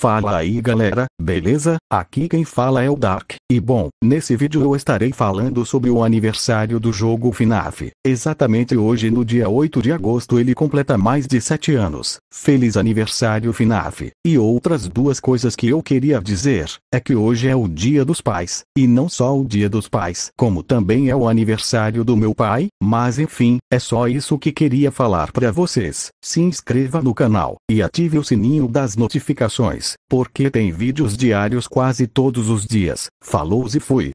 Fala aí galera, beleza? Aqui quem fala é o Dark, e bom, nesse vídeo eu estarei falando sobre o aniversário do jogo FNAF. Exatamente hoje no dia 8 de agosto ele completa mais de 7 anos. Feliz aniversário FNAF! E outras duas coisas que eu queria dizer, é que hoje é o dia dos pais, e não só o dia dos pais, como também é o aniversário do meu pai, mas enfim, é só isso que queria falar pra vocês. Se inscreva no canal, e ative o sininho das notificações porque tem vídeos diários quase todos os dias. Falou e fui.